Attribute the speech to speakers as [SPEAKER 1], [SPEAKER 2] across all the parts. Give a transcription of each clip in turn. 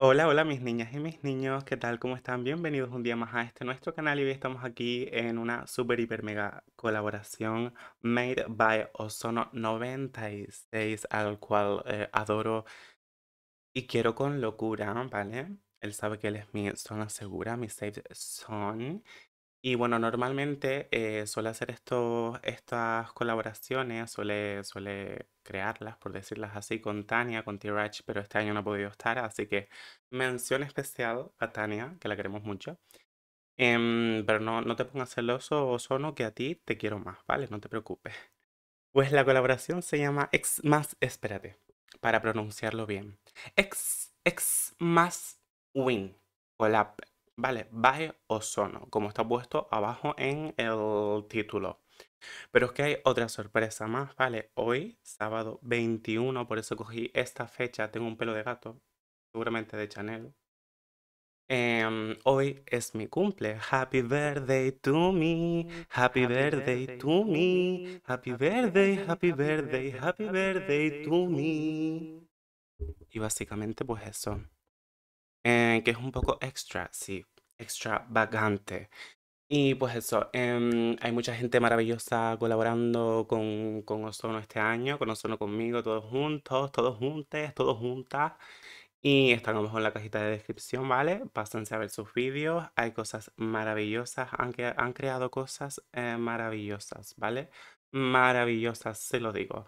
[SPEAKER 1] Hola, hola mis niñas y mis niños, ¿qué tal? ¿Cómo están? Bienvenidos un día más a este nuestro canal y hoy estamos aquí en una super hiper mega colaboración made by Ozono 96 al cual eh, adoro y quiero con locura, ¿vale? Él sabe que él es mi zona segura, mi safe zone y bueno, normalmente eh, suele hacer estos, estas colaboraciones, suele, suele crearlas, por decirlas así, con Tania, con t Ratch, pero este año no ha podido estar, así que mención especial a Tania, que la queremos mucho. Em, pero no, te pongas celoso o sono, que a ti te quiero más, ¿vale? No te preocupes. Pues la colaboración se llama Ex más, espérate, para pronunciarlo bien. Ex, ex más Win Collab Vale, baje sono, como está puesto abajo en el título. Pero es que hay otra sorpresa más, ¿vale? Hoy, sábado 21, por eso cogí esta fecha, tengo un pelo de gato, seguramente de Chanel. Em, hoy es mi cumple. Happy birthday to me. Happy, birthday, to me. happy birthday, happy birthday, happy birthday to me. Y básicamente pues eso. Eh, que es un poco extra, sí, extravagante. Y pues eso, em, hay mucha gente maravillosa colaborando con, con Ozono este año, con Ozono conmigo, todos juntos, todos juntos, todos juntas. Y están a lo mejor en la cajita de descripción, ¿vale? Pásense a ver sus vídeos. Hay cosas maravillosas. Han, han creado cosas eh, maravillosas, ¿vale? Maravillosas, se lo digo.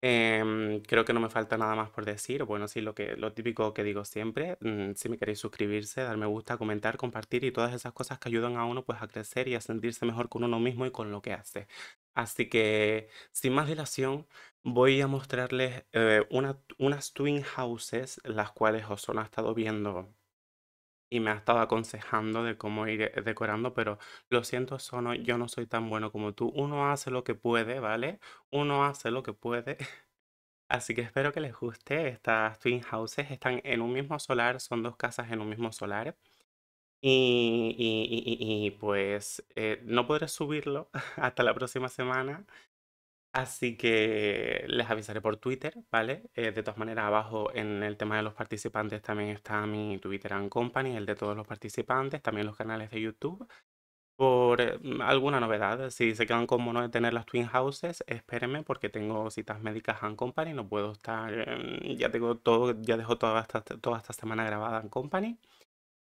[SPEAKER 1] Em, creo que no me falta nada más por decir. Bueno, sí, lo, que, lo típico que digo siempre. Mm, si me queréis suscribirse, dar me gusta, comentar, compartir y todas esas cosas que ayudan a uno pues a crecer y a sentirse mejor con uno mismo y con lo que hace. Así que, sin más dilación, voy a mostrarles eh, una, unas twin houses, las cuales os han estado viendo y me ha estado aconsejando de cómo ir eh, decorando, pero lo siento, Sono, yo no soy tan bueno como tú. Uno hace lo que puede, ¿vale? Uno hace lo que puede. Así que espero que les guste. Estas twin houses están en un mismo solar, son dos casas en un mismo solar. Y, y, y, y pues eh, no podré subirlo hasta la próxima semana, Así que les avisaré por Twitter, ¿vale? Eh, de todas maneras, abajo en el tema de los participantes también está mi Twitter and Company, el de todos los participantes, también los canales de YouTube. Por eh, mm, alguna novedad, si se quedan con mono de tener las Twin Houses, espérenme porque tengo citas médicas and Company, no puedo estar, em, ya tengo todo, ya dejo toda esta, toda esta semana grabada and Company.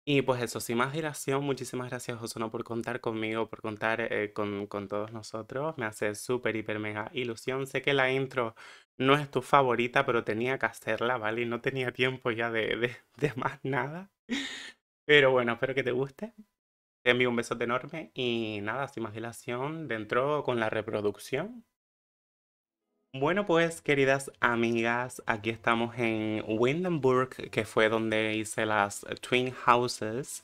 [SPEAKER 1] Y pues eso, sin más dilación, muchísimas gracias Osuno por contar conmigo, por contar eh, con, todos nosotros. Me hace súper, hiper, mega ilusión. Sé que la intro no es tu favorita, pero tenía que hacerla, ¿vale? Y no tenía tiempo ya de, de más nada. Pero bueno, espero que te guste. Te envío un besote enorme y nada, sin más dilación, dentro con la reproducción. Bueno, pues queridas amigas, aquí estamos en Windenburg, que fue donde hice las Twin Houses.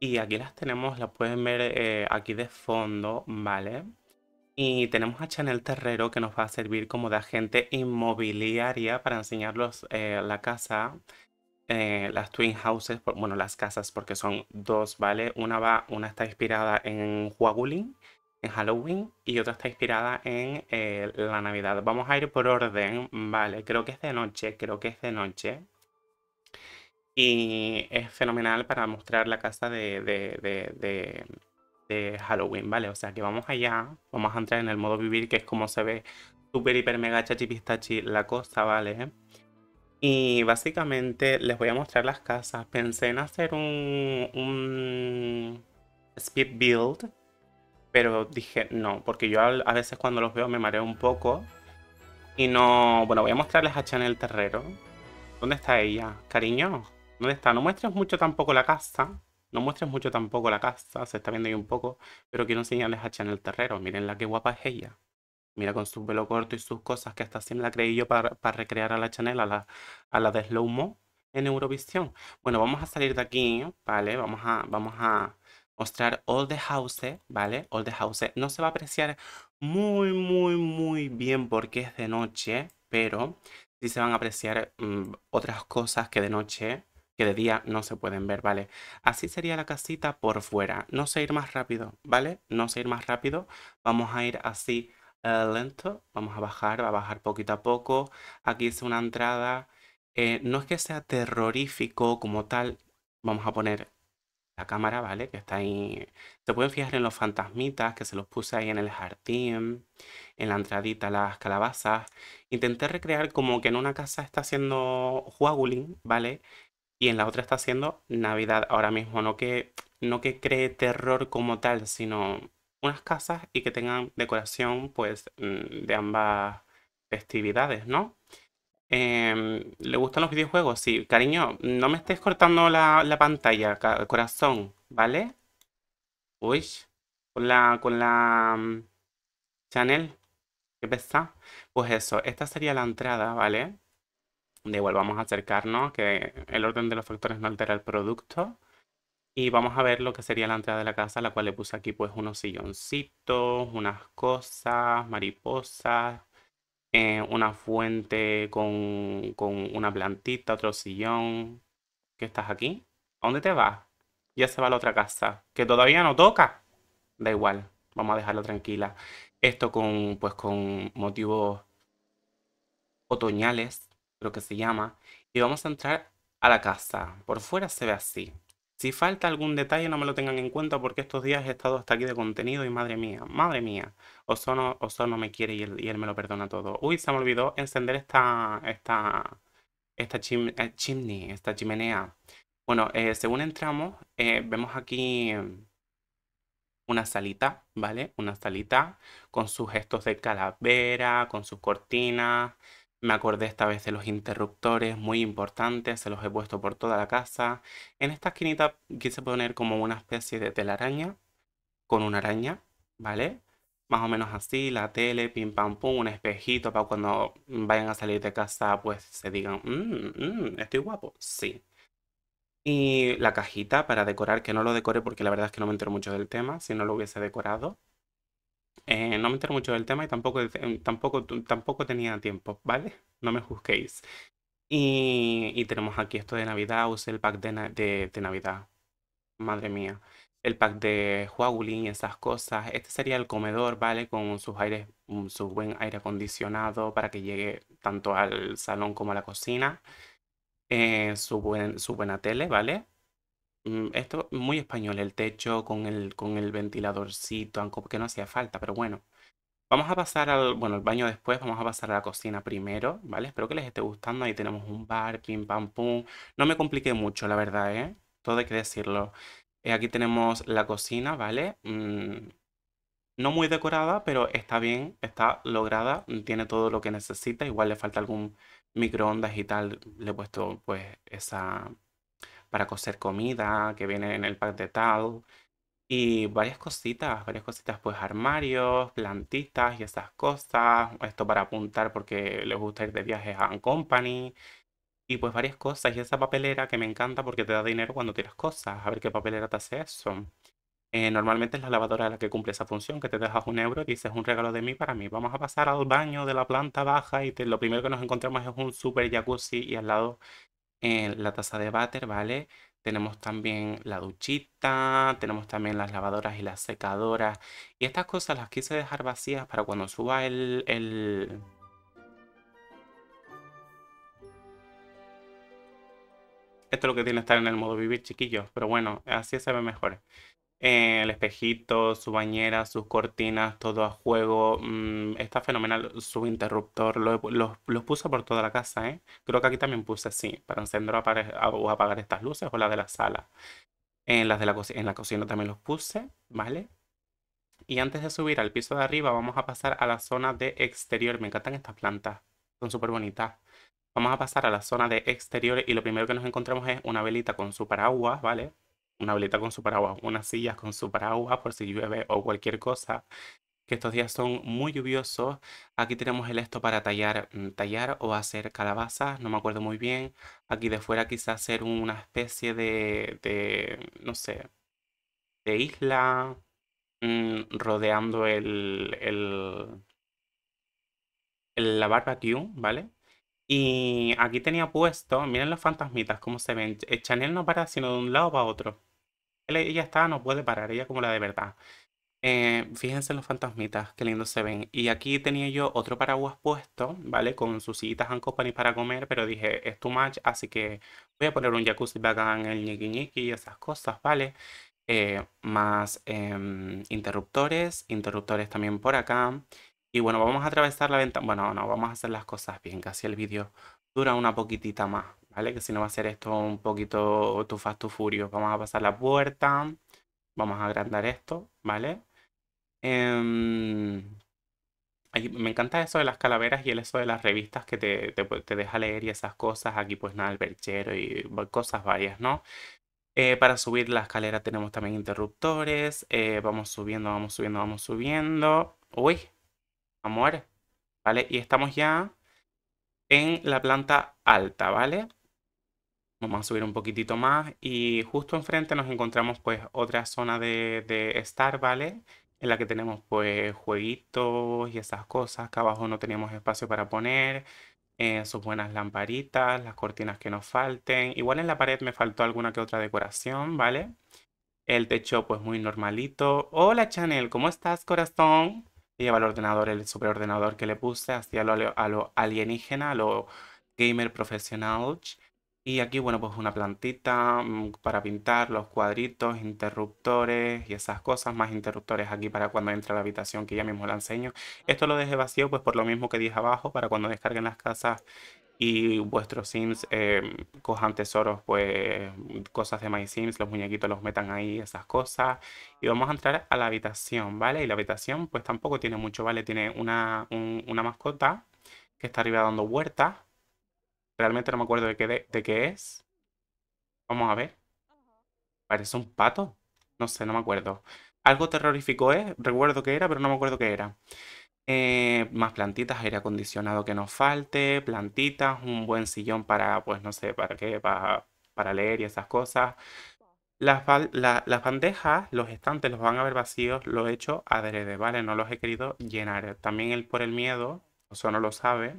[SPEAKER 1] Y aquí las tenemos, las pueden ver eh, aquí de fondo, ¿vale? Y tenemos a Chanel Terrero que nos va a servir como de agente inmobiliaria para enseñarlos eh, la casa, eh, las Twin Houses, bueno, las casas porque son dos, ¿vale? Una, va, una está inspirada en Huagulín en Halloween y otra está inspirada en eh, la Navidad. Vamos a ir por orden, vale, creo que es de noche, creo que es de noche. Y es fenomenal para mostrar la casa de, de, Halloween, ¿vale? O sea que vamos allá, vamos a entrar en el modo vivir, que es como se ve súper, hiper, mega pistachi la cosa, ¿vale? Y básicamente les voy a mostrar las casas. Pensé en hacer un, un speed build, pero dije no, porque yo a veces cuando los veo me mareo un poco y no... Bueno, voy a mostrarles a Chanel Terrero. ¿Dónde está ella? Cariño, ¿dónde está? No muestres mucho tampoco la casa. No muestres mucho tampoco la casa, se está viendo ahí un poco, pero quiero enseñarles a Chanel Terrero. Miren la que guapa es ella. Mira con su pelo corto y sus cosas, que hasta así me la creí yo para, recrear a la Chanel, a la, de Slow en Eurovisión. Bueno, vamos a salir de aquí, ¿vale? Vamos a, vamos a mostrar all the house, ¿vale? All the house. No se va a apreciar muy, muy, muy bien porque es de noche, pero sí se van a apreciar mm, otras cosas que de noche, que de día no se pueden ver, ¿vale? Así sería la casita por fuera. No sé ir más rápido, ¿vale? No sé ir más rápido. Vamos a ir así eh, lento. Vamos a bajar, va a bajar poquito a poco. Aquí es una entrada. Eh, no es que sea terrorífico como tal. Vamos a poner la cámara, ¿vale? Que está ahí. Se pueden fijar en los fantasmitas que se los puse ahí en el jardín, en la entradita las calabazas. Intenté recrear como que en una casa está haciendo jugulín ¿vale? Y en la otra está haciendo Navidad ahora mismo. No que, no que cree terror como tal, sino unas casas y que tengan decoración, pues, mm, de ambas festividades, ¿no? Eh, ¿Le gustan los videojuegos? Sí, cariño, no me estés cortando la, pantalla, corazón, ¿vale? Uy, con la, con la mm, Chanel, qué pesa. Pues eso, esta sería la entrada, ¿vale? De igual, vamos a acercarnos, que el orden de los factores no altera el producto. Y vamos a ver lo que sería la entrada de la casa, la cual le puse aquí pues unos silloncitos, unas cosas, mariposas, eh, una fuente con, con una plantita, otro sillón. ¿Qué estás aquí? ¿A dónde te vas? Ya se va a la otra casa, que todavía no toca. Da igual, vamos a dejarla tranquila. Esto con, pues, con motivos otoñales, creo que se llama. Y vamos a entrar a la casa. Por fuera se ve así. Si falta algún detalle, no me lo tengan en cuenta porque estos días he estado hasta aquí de contenido y madre mía, madre mía, Ozono, no me quiere y él, me lo perdona todo. Uy, se me olvidó encender esta, esta, esta eh, esta chimenea. Bueno, eh, según entramos, eh, vemos aquí una salita, ¿vale? Una salita con sus gestos de calavera, con sus cortinas, me acordé esta vez de los interruptores, muy importantes, se los he puesto por toda la casa. En esta esquinita quise poner como una especie de telaraña con una araña, ¿vale? Más o menos así, la tele, pim pam pum, un espejito para cuando vayan a salir de casa pues se digan, mmm, estoy guapo, sí. Y la cajita para decorar, que no lo decore porque la verdad es que no me entero mucho del tema, si no lo hubiese decorado. Eh, no me enteré mucho del tema y tampoco, eh, tampoco, tampoco tenía tiempo, ¿vale? No me juzguéis. Y, tenemos aquí esto de Navidad, usé el pack de, Navidad. Madre mía. El pack de y esas cosas. Este sería el comedor, ¿vale? Con sus aires, mm, su buen aire acondicionado para que llegue tanto al salón como a la cocina. Eh, su, su buena tele, ¿vale? Mm, esto es muy español, el techo con el, con el ventiladorcito, aunque que no hacía falta, pero bueno. Vamos a pasar al, bueno, el baño después, vamos a pasar a la cocina primero, ¿vale? Espero que les esté gustando, ahí tenemos un bar, pim pam pum. No me compliqué mucho, la verdad, ¿eh? Todo hay que decirlo. Eh, aquí tenemos la cocina, ¿vale? Mm, no muy decorada, pero está bien, está lograda, tiene todo lo que necesita, igual le falta algún microondas y tal, le he puesto pues esa para coser comida, que viene en el pack de tal. Y varias cositas, varias cositas, pues armarios, plantitas y esas cosas. Esto para apuntar porque les gusta ir de viajes a Company. Y pues varias cosas. Y esa papelera que me encanta porque te da dinero cuando tiras cosas. A ver qué papelera te hace eso. Eh, normalmente es la lavadora la que cumple esa función, que te dejas un euro y dices un regalo de mí para mí. Vamos a pasar al baño de la planta baja y lo primero que nos encontramos es un super jacuzzi y al lado eh, la taza de váter, ¿vale? Tenemos también la duchita, tenemos también las lavadoras y las secadoras. Y estas cosas las quise dejar vacías para cuando suba el, el... Esto es lo que tiene estar en el modo vivir, chiquillos. Pero bueno, así se ve mejor. Eh, el espejito, su bañera, sus cortinas, todo a juego. Mm, está fenomenal su interruptor. Los puse puso por toda la casa, ¿eh? Creo que aquí también puse sí para encender o, apagar estas luces o las de la sala. En eh, las la, en la cocina también los puse, ¿vale? Y antes de subir al piso de arriba, vamos a pasar a la zona de exterior. Me encantan estas plantas, son súper bonitas. Vamos a pasar a la zona de exterior y lo primero que nos encontramos es una velita con su paraguas, ¿vale? una velita con su paraguas, unas sillas con su paraguas por si llueve o cualquier cosa, que estos días son muy lluviosos. Aquí tenemos el esto para tallar, mm, tallar o hacer calabazas, no me acuerdo muy bien. Aquí de fuera quizás hacer una especie de, de no sé, de isla mm, rodeando el, el, el, la barbecue, ¿vale? Y aquí tenía puesto, miren los fantasmitas cómo se ven. Eh, Chanel no para sino de un lado para otro. ella está, no puede parar, ella como la de verdad. Eh, fíjense los fantasmitas, qué lindos se ven. Y aquí tenía yo otro paraguas puesto, ¿vale? Con sus sillitas and company para comer, pero dije, es too much, así que voy a poner un jacuzzi acá en el ñiqui ñiqui y esas cosas, ¿vale? Eh, más em, interruptores, interruptores también por acá. Y bueno, vamos a atravesar la ventana. Bueno, no, vamos a hacer las cosas bien, casi el vídeo dura una poquitita más, ¿vale? Que si no va a ser esto un poquito tu fast, furio. Vamos a pasar la puerta, vamos a agrandar esto, ¿vale? Em, me encanta eso de las calaveras y el eso de las revistas que te, deja leer y esas cosas. Aquí pues nada, el perchero y cosas varias, ¿no? Eh, para subir la escalera tenemos también interruptores. Eh, vamos subiendo, vamos subiendo, vamos subiendo. Uy, amor, ¿Vale? Y estamos ya en la planta alta, ¿vale? Vamos a subir un poquitito más y justo enfrente nos encontramos pues otra zona de, estar, ¿vale? En la que tenemos pues jueguitos y esas cosas. Acá abajo no teníamos espacio para poner. Eh, sus buenas lamparitas, las cortinas que nos falten. Igual en la pared me faltó alguna que otra decoración, ¿vale? El techo pues muy normalito. Hola Chanel, ¿cómo estás corazón? lleva el ordenador, el superordenador que le puse, hacia lo, a lo alienígena, a lo gamer profesional. Y aquí, bueno, pues una plantita mm, para pintar los cuadritos, interruptores y esas cosas. Más interruptores aquí para cuando entre a la habitación, que ya mismo la enseño. Esto lo dejé vacío, pues por lo mismo que dije abajo, para cuando descarguen las casas y vuestros Sims em, cojan tesoros, pues cosas de My Sims, los muñequitos los metan ahí, esas cosas. Y vamos a entrar a la habitación, ¿vale? Y la habitación pues tampoco tiene mucho, ¿vale? Tiene una, mascota que está arriba dando vueltas. Realmente no me acuerdo de qué, de qué es. Vamos a ver. Parece un pato. No sé, no me acuerdo. Algo terrorífico es, recuerdo que era, pero no me acuerdo qué era. Eh, más plantitas, aire acondicionado que nos falte, plantitas, un buen sillón para, pues no sé, para qué, para, leer y esas cosas. Las, bandejas, los estantes los van a ver vacíos, lo he hecho adrede, ¿vale? No los he querido llenar. También él por el miedo, o sea, no lo sabe.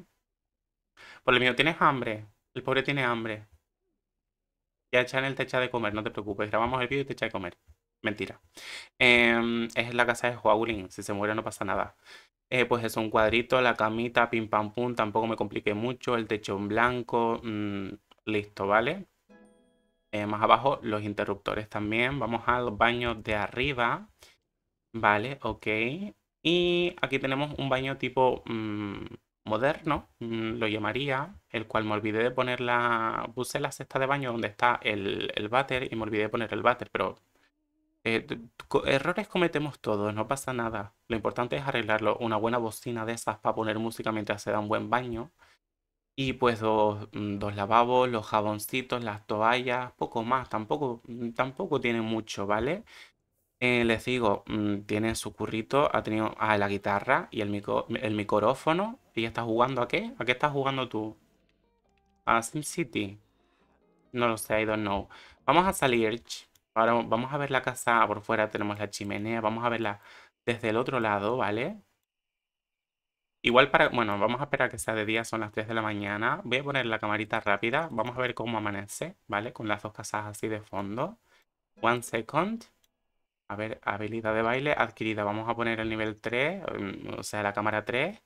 [SPEAKER 1] Por el miedo, ¿tienes hambre? El pobre tiene hambre. Ya echan el techa de comer, no te preocupes. Grabamos el vídeo y te echa de comer. Mentira. Em, es la casa de Joaulín. si se muere no pasa nada. Eh, pues es un cuadrito, la camita, pim pam pum, tampoco me compliqué mucho, el techo en blanco, mm, listo, ¿vale? Eh, más abajo los interruptores también, vamos a los baños de arriba, ¿vale? Ok, y aquí tenemos un baño tipo mm, moderno, mm, lo llamaría, el cual me olvidé de poner la, puse la cesta de baño donde está el, el váter y me olvidé de poner el váter, pero eh, errores cometemos todos, no pasa nada. Lo importante es arreglarlo. Una buena bocina de esas para poner música mientras se da un buen baño. Y pues dos, mm, lavabos, los jaboncitos, las toallas, poco más, tampoco, mm, tampoco tiene mucho, ¿vale? Eh, les digo, mm, tienen su currito, ha tenido a ah, la guitarra y el, micrófono. ¿Y está jugando a qué? ¿A qué estás jugando tú? A SimCity. No lo sé, I don't know. Vamos a salir. Ahora vamos a ver la casa por fuera, tenemos la chimenea, vamos a verla desde el otro lado, ¿vale? Igual para, bueno, vamos a esperar que sea de día, son las 3 de la mañana. Voy a poner la camarita rápida, vamos a ver cómo amanece, ¿vale? Con las dos casas así de fondo. One second. A ver, habilidad de baile adquirida. Vamos a poner el nivel 3, mm, o sea, la cámara 3.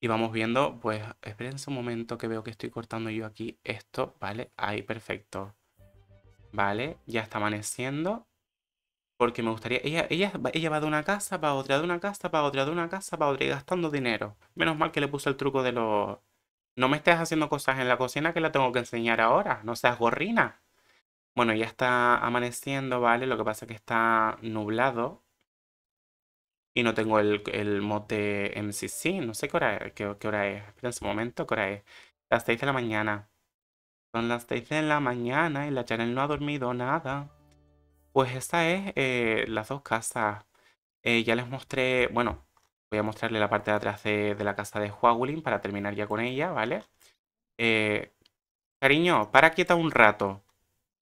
[SPEAKER 1] Y vamos viendo, pues, espérense un momento que veo que estoy cortando yo aquí esto, ¿vale? Ahí, perfecto. Vale, ya está amaneciendo. Porque me gustaría... Ella, ella, va de una casa para otra, de una casa para otra, de una casa para otra gastando dinero. Menos mal que le puse el truco de los... No me estés haciendo cosas en la cocina que la tengo que enseñar ahora. No seas gorrina. Bueno, ya está amaneciendo, ¿vale? Lo que pasa es que está nublado. Y no tengo el, mote MCC. No sé qué hora, qué, hora es. en un momento, ¿qué hora es? Las 6 de la mañana. Son las 6 de la mañana y la Chanel no ha dormido nada. Pues esta es eh, las dos casas. Eh, ya les mostré, bueno, voy a mostrarle la parte de atrás de, la casa de Huagulin para terminar ya con ella, ¿vale? Eh, cariño, para quieta un rato,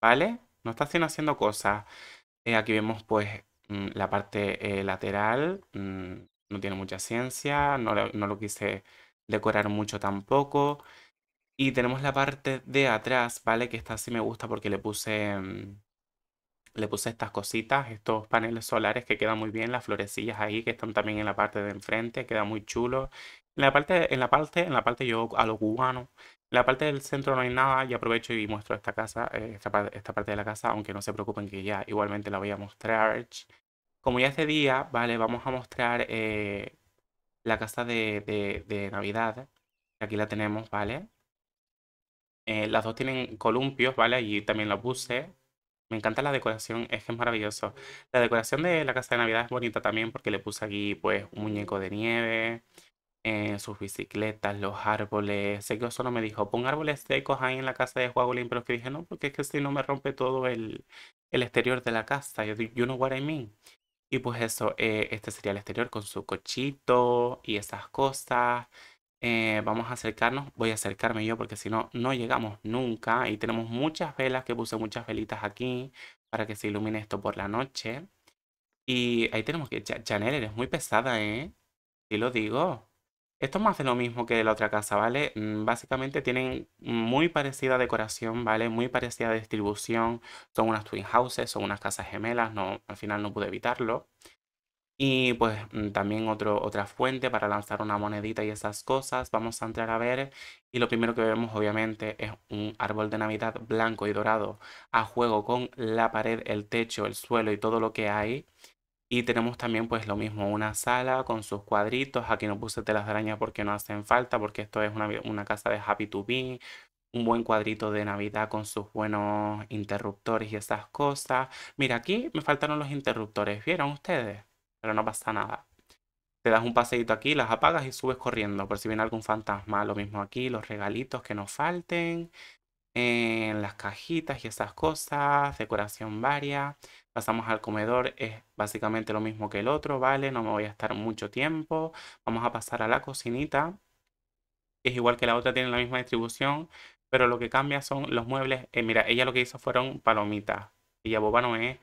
[SPEAKER 1] ¿vale? No está haciendo, haciendo cosas. aquí vemos pues mm, la parte lateral, mm, no tiene mucha ciencia, no, no lo quise decorar mucho tampoco. Y tenemos la parte de atrás, ¿vale? Que esta sí me gusta porque le puse, mm, le puse estas cositas, estos paneles solares que quedan muy bien, las florecillas ahí que están también en la parte de enfrente, queda muy chulo. En la parte, en la parte, en la parte yo a lo cubano. En la parte del centro no hay nada y aprovecho y muestro esta casa, eh, esta, parte de la casa, aunque no se preocupen que ya igualmente la voy a mostrar. Como ya este día, ¿vale? Vamos a mostrar eh, la casa de Navidad. Aquí la tenemos, ¿vale? Eh, las dos tienen columpios, ¿vale? Y también los puse. Me encanta la decoración, es que es maravilloso. La decoración de la casa de Navidad es bonita también porque le puse aquí pues un muñeco de nieve, eh, sus bicicletas, los árboles. Sé que no me dijo, pon árboles secos ahí en la casa de Juagolín, pero es que dije, no, porque es que si no me rompe todo el, el exterior de la casa. Yo digo, you know what I mean. Y pues eso, eh, este sería el exterior con su cochito y esas cosas. Eh, vamos a acercarnos, voy a acercarme yo porque si no, no llegamos nunca. Y tenemos muchas velas, que puse muchas velitas aquí para que se ilumine esto por la noche. Y ahí tenemos que... Chanel, eres muy pesada, ¿eh? si lo digo. Esto es más de lo mismo que la otra casa, ¿vale? Mm, básicamente tienen muy parecida decoración, ¿vale? Muy parecida distribución. Son unas twin houses, son unas casas gemelas, no, al final no pude evitarlo. Y pues mm, también otro, otra fuente para lanzar una monedita y esas cosas. Vamos a entrar a ver. Y lo primero que vemos obviamente es un árbol de Navidad blanco y dorado a juego con la pared, el techo, el suelo y todo lo que hay. Y tenemos también pues lo mismo, una sala con sus cuadritos. Aquí no puse telas de araña porque no hacen falta, porque esto es una, una casa de Happy to Be un buen cuadrito de Navidad con sus buenos interruptores y esas cosas. Mira, aquí me faltaron los interruptores, ¿vieron ustedes? pero no pasa nada. Te das un paseito aquí, las apagas y subes corriendo por si viene algún fantasma. Lo mismo aquí, los regalitos que nos falten, eh, las cajitas y esas cosas, decoración varia. Pasamos al comedor, es básicamente lo mismo que el otro, ¿vale? No me voy a estar mucho tiempo. Vamos a pasar a la cocinita. Es igual que la otra, tiene la misma distribución, pero lo que cambia son los muebles. Eh, mira, ella lo que hizo fueron palomitas. Ella boba no es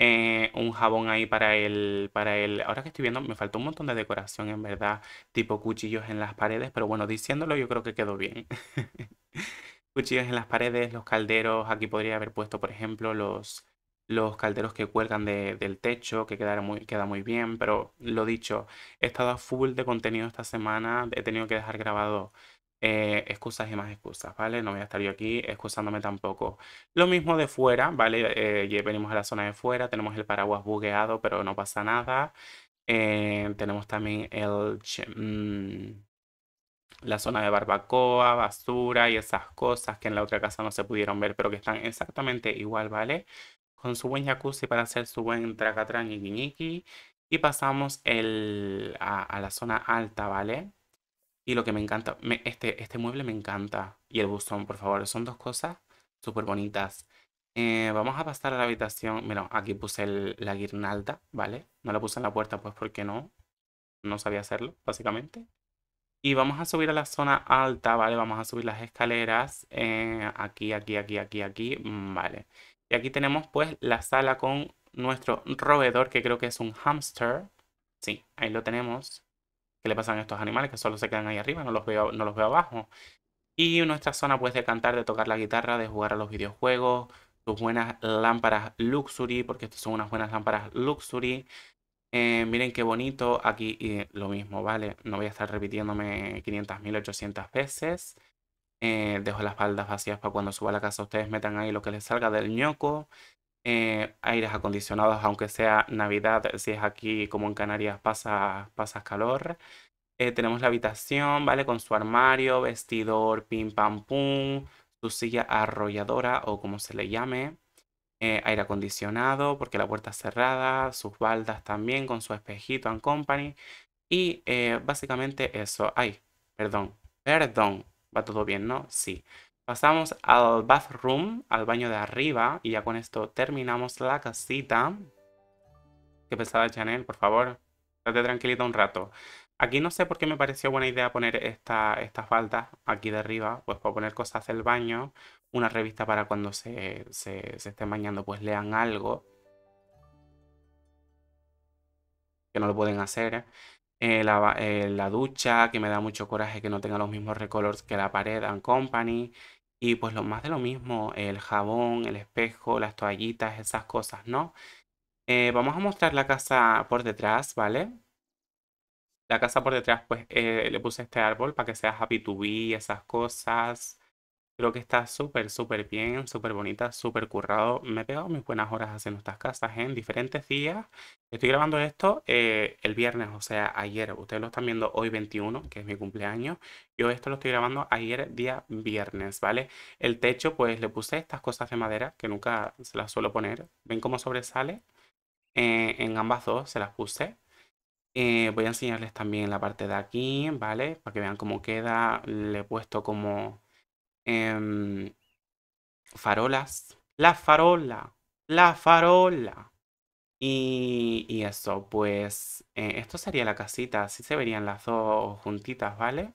[SPEAKER 1] eh, un jabón ahí para el, para el... Ahora que estoy viendo, me faltó un montón de decoración, en verdad, tipo cuchillos en las paredes, pero bueno, diciéndolo yo creo que quedó bien. cuchillos en las paredes, los calderos, aquí podría haber puesto, por ejemplo, los, los calderos que cuelgan de, del techo, que muy, queda muy bien, pero lo dicho, he estado a full de contenido esta semana, he tenido que dejar grabado eh, excusas y más excusas, ¿vale? No voy a estar yo aquí excusándome tampoco. Lo mismo de fuera, ¿vale? Eh, venimos a la zona de fuera, tenemos el paraguas bugueado, pero no pasa nada. Eh, tenemos también el, mm, la zona de barbacoa, basura y esas cosas que en la otra casa no se pudieron ver, pero que están exactamente igual, ¿vale? Con su buen jacuzzi para hacer su buen tracatrán y guiñiqui. Y pasamos a la zona alta, ¿vale? Y lo que me encanta, este, este mueble me encanta. Y el buzón, por favor, son dos cosas súper bonitas. vamos a pasar a la habitación. Mira, aquí puse la guirnalda, ¿vale? No la puse en la puerta, pues porque no. No sabía hacerlo, básicamente. Y vamos a subir a la zona alta, ¿vale? Vamos a subir las escaleras. aquí, aquí, aquí, aquí, aquí. Vale. Y aquí tenemos pues la sala con nuestro roedor, que creo que es un hamster. Sí, ahí lo tenemos qué le pasan a estos animales que solo se quedan ahí arriba, no los veo, no los veo abajo. Y nuestra zona pues de cantar, de tocar la guitarra, de jugar a los videojuegos, Tus buenas lámparas luxury, porque estas son unas buenas lámparas luxury. Eh, miren qué bonito, aquí y lo mismo, ¿vale? No voy a estar repitiéndome 500.000, 800 veces. Eh, dejo las faldas vacías para cuando suba a la casa ustedes metan ahí lo que les salga del ñoco. Eh, aires acondicionados, aunque sea Navidad, si es aquí como en Canarias pasa, pasas calor. Eh, tenemos la habitación, ¿vale? Con su armario, vestidor, pim pam pum, su silla arrolladora o como se le llame. Eh, aire acondicionado, porque la puerta es cerrada, sus baldas también con su espejito and company. Y básicamente eso. Ay, perdón, perdón. Va todo bien, ¿no? Sí. Pasamos al bathroom, al baño de arriba, y ya con esto terminamos la casita. Qué pesada, Chanel, por favor. Estate tranquilita un rato. Aquí no sé por qué me pareció buena idea poner esta, estas falda aquí de arriba, pues para poner cosas del baño, una revista para cuando se, se, estén bañando, pues lean algo. Que no lo pueden hacer. Eh, eh, la, ducha, que me da mucho coraje que no tenga los mismos recolors que la pared and company. Y pues lo más de lo mismo, el jabón, el espejo, las toallitas, esas cosas, ¿no? Eh, vamos a mostrar la casa por detrás, ¿vale? La casa por detrás, pues eh, le puse este árbol para que sea happy to be, esas cosas. Creo que está súper, súper bien, súper bonita, súper currado. Me he pegado mis buenas horas haciendo estas casas en diferentes días. Estoy grabando esto eh, el viernes, o sea, ayer. Ustedes lo están viendo hoy 21, que es mi cumpleaños. Yo esto lo estoy grabando ayer, día viernes, ¿vale? El techo, pues le puse estas cosas de madera que nunca se las suelo poner. ¿Ven cómo sobresale? Eh, en ambas dos se las puse. Eh, voy a enseñarles también la parte de aquí, ¿vale? Para que vean cómo queda. Le he puesto como Em, farolas. La farola. La farola. Y, y eso, pues eh, esto sería la casita. Así se verían las dos juntitas, ¿vale?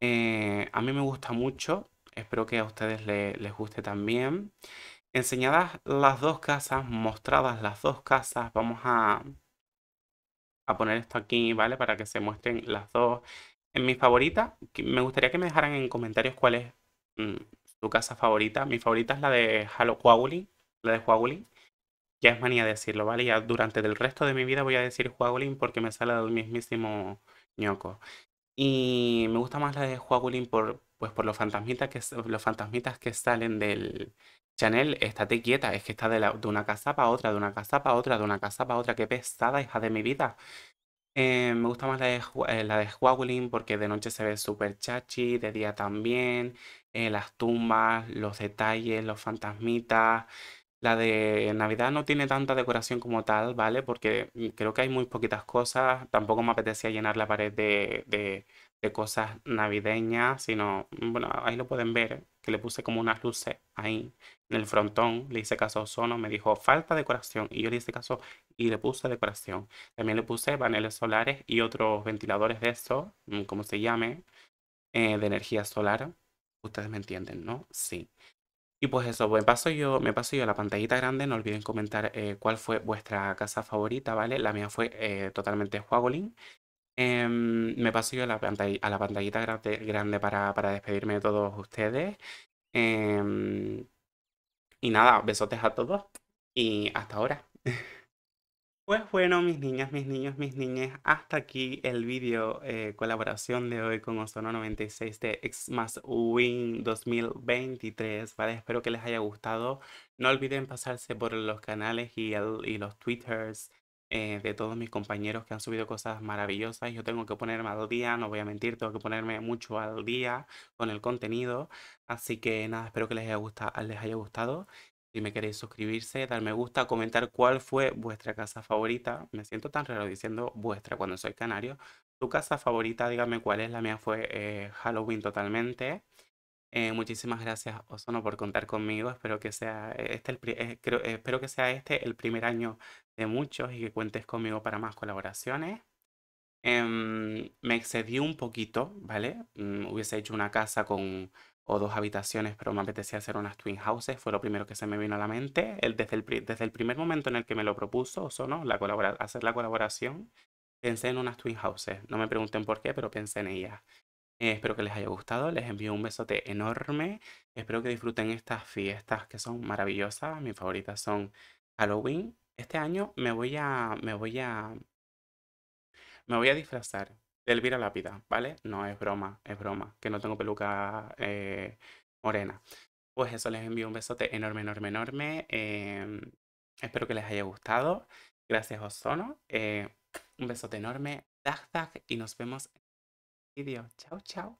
[SPEAKER 1] Eh, a mí me gusta mucho. Espero que a ustedes les guste también. Enseñadas las dos casas, mostradas las dos casas, vamos a, a poner esto aquí, ¿vale? Para que se muestren las dos. En mi favorita, me gustaría que me dejaran en comentarios cuál es tu mm, casa favorita. Mi favorita es la de Halo la de Quauli. Ya es manía decirlo, ¿vale? Ya durante el resto de mi vida voy a decir Huagulin porque me sale del mismísimo ñoco. Y me gusta más la de Quaulin por, pues por los fantasmitas que, los fantasmitas que salen del Chanel, estate quieta, es que está de, una casa para otra, de una casa para otra, de una casa para otra, qué pesada, hija de mi vida. Eh, me gusta más la de, eh, porque de noche se ve súper chachi, de día también. Eh, las tumbas, los detalles, los fantasmitas. La de Navidad no tiene tanta decoración como tal, ¿vale? Porque mm, creo que hay muy poquitas cosas. Tampoco me apetecía llenar la pared de, cosas navideñas, sino, mm, bueno, ahí lo pueden ver, que le puse como unas luces ahí en el frontón. Le hice caso a me dijo falta decoración. Y yo le hice caso y le puse decoración. También le puse paneles solares y otros ventiladores de estos, mm, como se llame, eh, de energía solar. Ustedes me entienden, ¿no? Sí. Y pues eso, me paso yo, me paso yo la pantallita grande. No olviden comentar eh, cuál fue vuestra casa favorita, ¿vale? La mía fue eh, totalmente Juagolín. Em, me paso yo a la, a la pantallita grande, grande para, para, despedirme de todos ustedes. Em, y nada, besotes a todos y hasta ahora. Pues bueno, mis niñas, mis niños, mis niñas, hasta aquí el vídeo eh, colaboración de hoy con Ozono 96 de Xmas Win 2023, ¿vale? Espero que les haya gustado. No olviden pasarse por los canales y, y los twitters eh, de todos mis compañeros que han subido cosas maravillosas. Yo tengo que ponerme al día, no voy a mentir, tengo que ponerme mucho al día con el contenido. Así que nada, espero que les haya, gustado, les haya gustado si me queréis suscribirse, dar me gusta, comentar cuál fue vuestra casa favorita. Me siento tan raro diciendo vuestra cuando soy canario. Tu casa favorita, dígame cuál es. La mía fue eh, Halloween totalmente. Eh, muchísimas gracias, Osono, por contar conmigo. Espero que sea eh, este el, espero que sea este el primer año de muchos y que cuentes conmigo para más colaboraciones. Em, me excedí un poquito, ¿vale? Mm, hubiese hecho una casa con o dos habitaciones, pero me apetecía hacer unas twin houses, fue lo primero que se me vino a la mente. desde, el, primer momento en el que me lo propuso, o la hacer la colaboración, pensé en unas twin houses. No me pregunten por qué, pero pensé en ellas. Eh, espero que les haya gustado, les envío un besote enorme. Espero que disfruten estas fiestas que son maravillosas. Mis favoritas son Halloween. Este año me voy a, me voy a, me voy a disfrazar de Elvira Lápida, ¿vale? No es broma, es broma, que no tengo peluca eh, morena. Pues eso, les envío un besote enorme, enorme, enorme. Em, espero que les haya gustado. Gracias, Osono. Eh, un besote enorme. Dag, dag. Y nos vemos en el vídeo. Chao, chao.